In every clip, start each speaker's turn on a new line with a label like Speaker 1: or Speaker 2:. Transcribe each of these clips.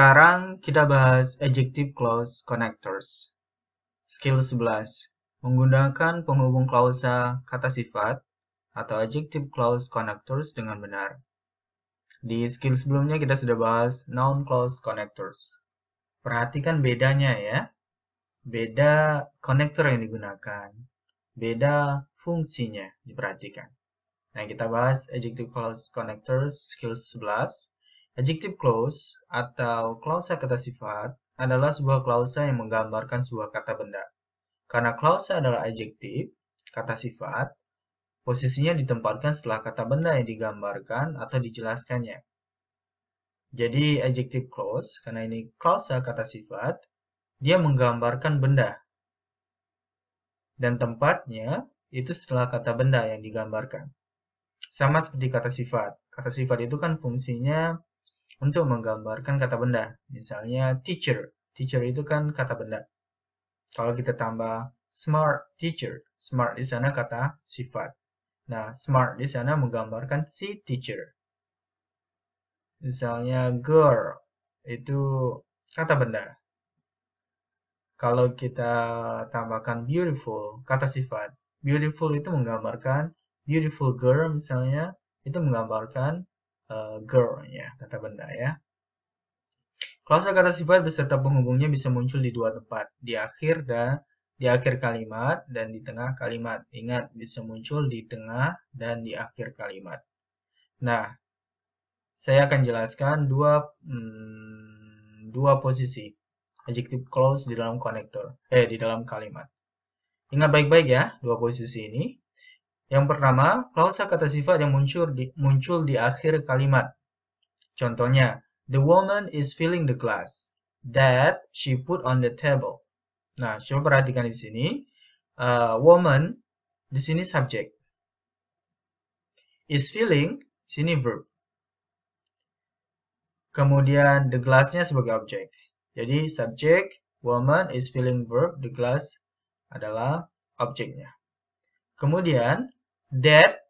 Speaker 1: Sekarang kita bahas adjective clause connectors. Skill 11. Menggunakan penghubung klausa kata sifat atau adjective clause connectors dengan benar. Di skill sebelumnya kita sudah bahas noun clause connectors. Perhatikan bedanya ya. Beda konektor yang digunakan. Beda fungsinya diperhatikan. Nah, kita bahas adjective clause connectors skill 11 Adjective clause atau klausa kata sifat adalah sebuah klausa yang menggambarkan sebuah kata benda. Karena klausa adalah adjektif, kata sifat, posisinya ditempatkan setelah kata benda yang digambarkan atau dijelaskannya. Jadi adjective clause, karena ini klausa kata sifat, dia menggambarkan benda. Dan tempatnya itu setelah kata benda yang digambarkan. Sama seperti kata sifat. Kata sifat itu kan fungsinya untuk menggambarkan kata benda. Misalnya teacher. Teacher itu kan kata benda. Kalau kita tambah smart teacher, smart di sana kata sifat. Nah, smart di sana menggambarkan si teacher. Misalnya girl itu kata benda. Kalau kita tambahkan beautiful, kata sifat. Beautiful itu menggambarkan beautiful girl misalnya, itu menggambarkan uh, girl ya kata benda ya. Klausa kata sifat beserta penghubungnya bisa muncul di dua tempat, di akhir dan di akhir kalimat dan di tengah kalimat. Ingat, bisa muncul di tengah dan di akhir kalimat. Nah, saya akan jelaskan dua hmm, dua posisi adjective clause di dalam konektor, eh di dalam kalimat. Ingat baik-baik ya dua posisi ini. Yang pertama, klausa kata sifat yang muncul di, muncul di akhir kalimat. Contohnya, the woman is filling the glass that she put on the table. Nah, coba perhatikan di sini. Uh, woman, di sini subjek. Is filling, sini verb. Kemudian the glassnya sebagai objek. Jadi subjek, woman is filling verb, the glass adalah objeknya. Kemudian that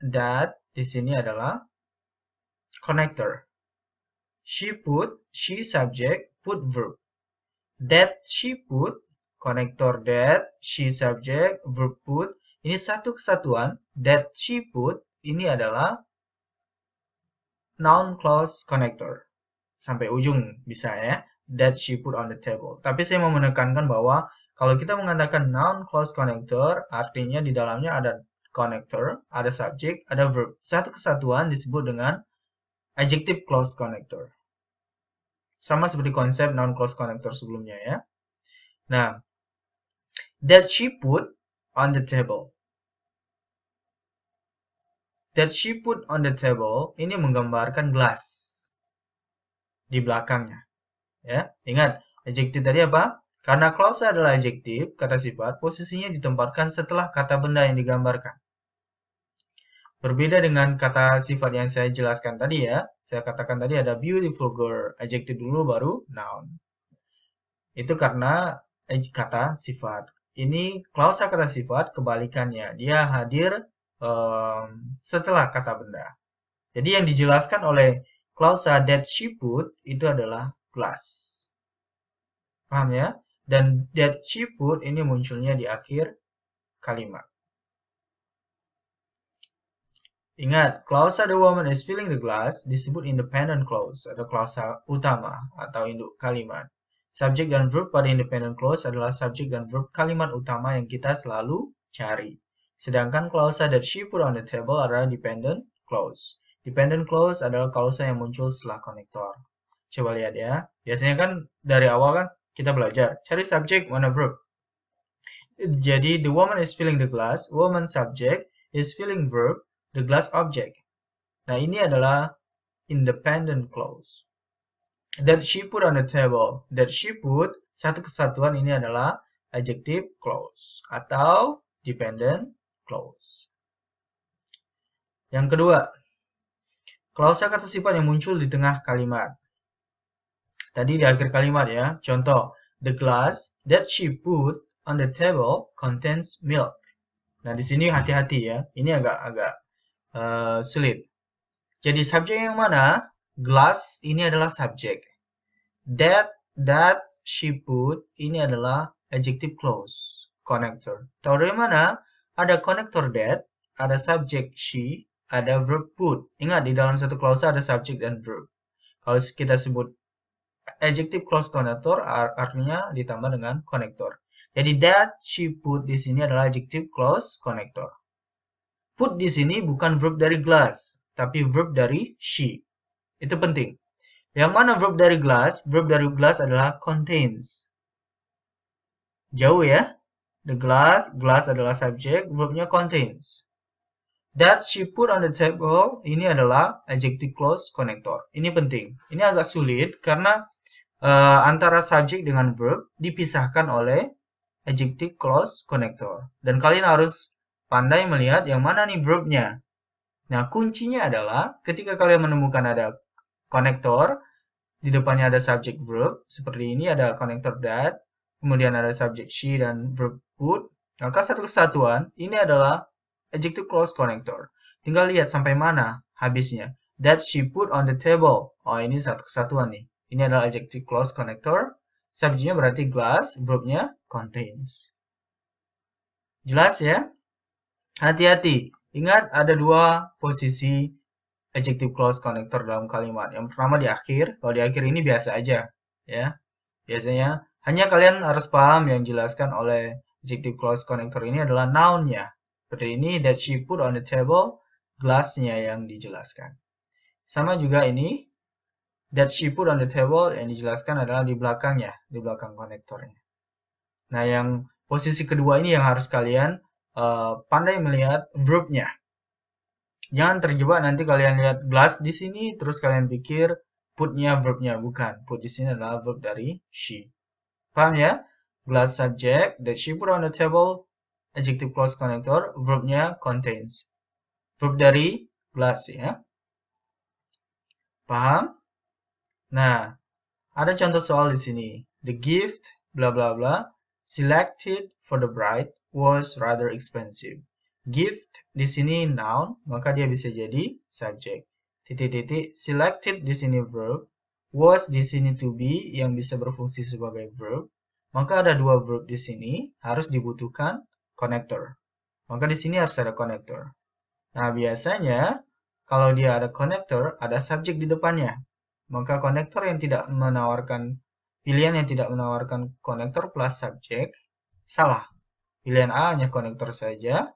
Speaker 1: that di sini adalah connector. She put, she subject, put verb. That she put, connector that, she subject, verb put. Ini satu kesatuan. That she put, ini adalah noun clause connector. Sampai ujung bisa ya. That she put on the table. Tapi saya mau menekankan bahwa kalau kita mengatakan noun clause connector, artinya di dalamnya ada connector, ada subject, ada verb. Satu kesatuan disebut dengan adjective clause connector. Sama seperti konsep noun clause connector sebelumnya ya. Nah, that she put on the table. That she put on the table ini menggambarkan gelas di belakangnya. Ya, ingat adjective tadi apa? Karena clause adalah adjektif, kata sifat, posisinya ditempatkan setelah kata benda yang digambarkan. Berbeda dengan kata sifat yang saya jelaskan tadi ya. Saya katakan tadi ada beautiful girl, adjective dulu baru noun. Itu karena kata sifat. Ini klausa kata sifat kebalikannya. Dia hadir um, setelah kata benda. Jadi yang dijelaskan oleh klausa that she put itu adalah glass. Paham ya? Dan that she put ini munculnya di akhir kalimat. Ingat, klausa the woman is filling the glass disebut independent clause atau klausa utama atau induk kalimat. Subject dan verb pada independent clause adalah subject dan verb kalimat utama yang kita selalu cari. Sedangkan klausa that she put on the table adalah dependent clause. Dependent clause adalah klausa yang muncul setelah konektor. Coba lihat ya. Biasanya kan dari awal kan kita belajar cari subject mana verb. Jadi the woman is filling the glass, woman subject is filling verb, the glass object. Nah, ini adalah independent clause. That she put on the table. That she put, satu kesatuan ini adalah adjective clause atau dependent clause. Yang kedua, clause kata sifat yang muncul di tengah kalimat. Tadi di akhir kalimat ya, contoh, the glass that she put on the table contains milk. Nah, di sini hati-hati ya. Ini agak-agak uh, sulit. Jadi subjek yang mana? Glass ini adalah subjek. That that she put ini adalah adjective clause connector. Tahu dari mana? Ada connector that, ada subjek she, ada verb put. Ingat di dalam satu clause ada subjek dan verb. Kalau kita sebut adjective clause connector artinya ditambah dengan connector. Jadi that she put di sini adalah adjective clause connector. Put di sini bukan verb dari glass, tapi verb dari she. Itu penting. Yang mana verb dari glass? Verb dari glass adalah contains. Jauh ya. The glass, glass adalah subjek, verbnya contains. That she put on the table, ini adalah adjective clause connector. Ini penting. Ini agak sulit karena uh, antara subjek dengan verb dipisahkan oleh adjective clause connector. Dan kalian harus pandai melihat yang mana nih verbnya. Nah, kuncinya adalah ketika kalian menemukan ada konektor, di depannya ada subject verb, seperti ini ada konektor that, kemudian ada subject she dan verb would, maka nah, satu kesatuan ini adalah adjective clause connector. Tinggal lihat sampai mana habisnya. That she put on the table. Oh, ini satu kesatuan nih. Ini adalah adjective clause connector. Subjectnya berarti glass, verbnya contains. Jelas ya? Hati-hati, ingat ada dua posisi adjective clause connector dalam kalimat. Yang pertama di akhir, kalau di akhir ini biasa aja, ya. Biasanya hanya kalian harus paham yang dijelaskan oleh adjective clause connector ini adalah noun-nya. Seperti ini, that she put on the table, glass-nya yang dijelaskan. Sama juga ini, that she put on the table yang dijelaskan adalah di belakangnya, di belakang konektornya. Nah, yang posisi kedua ini yang harus kalian Eh, pandai melihat verbnya. Jangan terjebak nanti kalian lihat glass di sini, terus kalian pikir putnya verbnya bukan. Put di sini adalah verb dari she. Paham ya? Glass subject that she put on the table, adjective clause connector, verbnya contains. Verb dari glass ya. Paham? Nah, ada contoh soal di sini. The gift, bla bla bla, selected for the bride was rather expensive. Gift di sini noun, maka dia bisa jadi subject. Titik-titik selected di sini verb, was di sini to be yang bisa berfungsi sebagai verb. Maka ada dua verb di sini harus dibutuhkan connector. Maka di sini harus ada connector. Nah, biasanya kalau dia ada connector, ada subject di depannya. Maka konektor yang tidak menawarkan pilihan yang tidak menawarkan konektor plus subjek salah Pilihan A hanya konektor saja.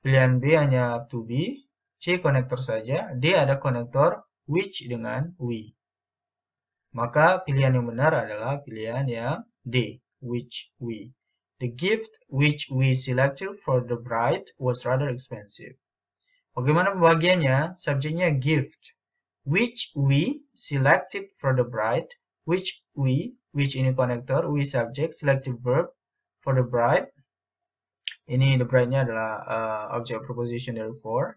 Speaker 1: Pilihan B hanya to be. C konektor saja. D ada konektor which dengan we. Maka pilihan yang benar adalah pilihan yang D, which we. The gift which we selected for the bride was rather expensive. Bagaimana pembagiannya? Subjeknya gift. Which we selected for the bride, which we, which ini konektor, we subject, selected verb, for the bride ini the bride-nya adalah uh, object proposition for.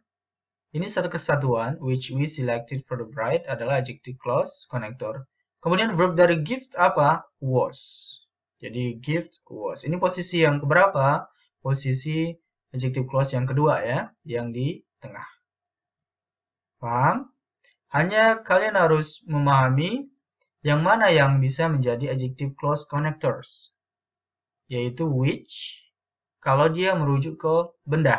Speaker 1: ini satu kesatuan which we selected for the bride adalah adjective clause connector kemudian verb dari gift apa was jadi gift was ini posisi yang keberapa posisi adjective clause yang kedua ya yang di tengah paham hanya kalian harus memahami yang mana yang bisa menjadi adjective clause connectors yaitu which kalau dia merujuk ke benda.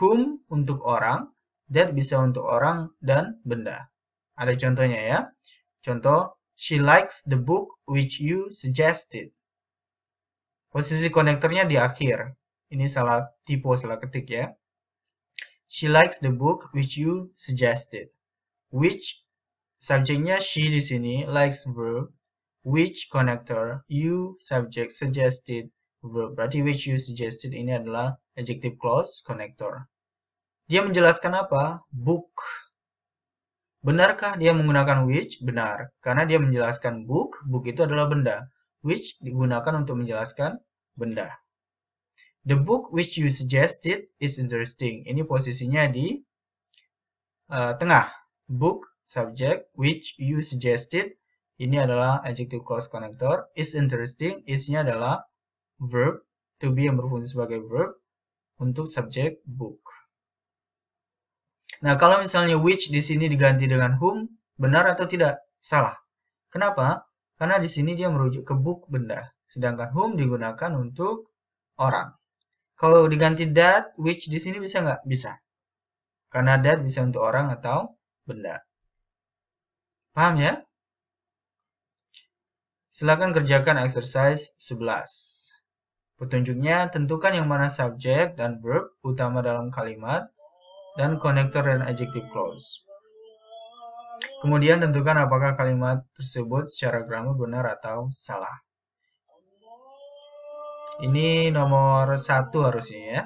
Speaker 1: Whom untuk orang, that bisa untuk orang dan benda. Ada contohnya ya. Contoh, she likes the book which you suggested. Posisi konektornya di akhir. Ini salah tipe, salah ketik ya. She likes the book which you suggested. Which subjeknya she di sini likes verb which connector you subject suggested Berarti which you suggested ini adalah adjective clause connector. Dia menjelaskan apa? Book. Benarkah dia menggunakan which? Benar, karena dia menjelaskan book. Book itu adalah benda. Which digunakan untuk menjelaskan benda. The book which you suggested is interesting. Ini posisinya di uh, tengah. Book, subject, which you suggested ini adalah adjective clause connector. Is interesting, is adalah verb, to be yang berfungsi sebagai verb untuk subjek book. Nah, kalau misalnya which di sini diganti dengan whom, benar atau tidak? Salah. Kenapa? Karena di sini dia merujuk ke book benda, sedangkan whom digunakan untuk orang. Kalau diganti that, which di sini bisa nggak? Bisa. Karena that bisa untuk orang atau benda. Paham ya? Silakan kerjakan exercise 11. Petunjuknya, tentukan yang mana subjek dan verb utama dalam kalimat, dan konektor dan adjective clause. Kemudian tentukan apakah kalimat tersebut secara grammar benar atau salah. Ini nomor satu harusnya ya.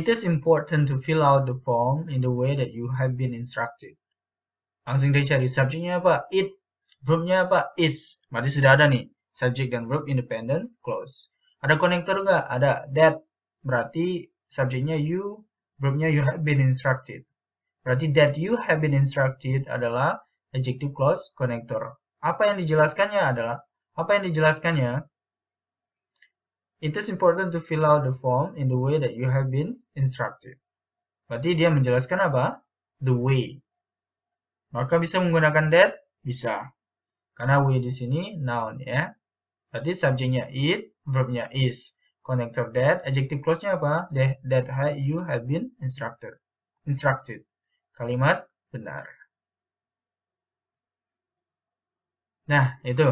Speaker 1: It is important to fill out the form in the way that you have been instructed. Langsung dicari subjeknya apa? It Verbnya apa? Is. Berarti sudah ada nih. Subject dan verb independent clause. Ada konektor nggak? Ada. That. Berarti subjeknya you, verbnya you have been instructed. Berarti that you have been instructed adalah adjective clause konektor. Apa yang dijelaskannya adalah, apa yang dijelaskannya? It is important to fill out the form in the way that you have been instructed. Berarti dia menjelaskan apa? The way. Maka bisa menggunakan that? Bisa. Karena we di sini noun ya. Berarti subjeknya it, verbnya is. Connector that, adjective clause-nya apa? That, that you have been instructed. Instructed. Kalimat benar. Nah, itu.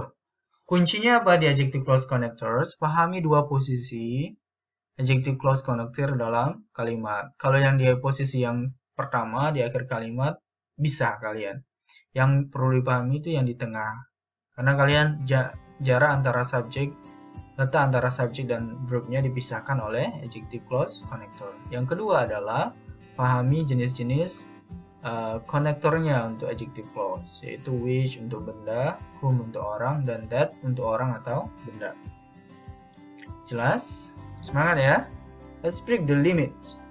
Speaker 1: Kuncinya apa di adjective clause connectors? Pahami dua posisi adjective clause connector dalam kalimat. Kalau yang di posisi yang pertama, di akhir kalimat, bisa kalian. Yang perlu dipahami itu yang di tengah. Karena kalian ja, jarak antara subjek letak antara subjek dan verbnya dipisahkan oleh adjective clause connector. Yang kedua adalah pahami jenis-jenis uh, eh, konektornya untuk adjective clause, yaitu which untuk benda, whom untuk orang, dan that untuk orang atau benda. Jelas? Semangat ya! Let's break the limits.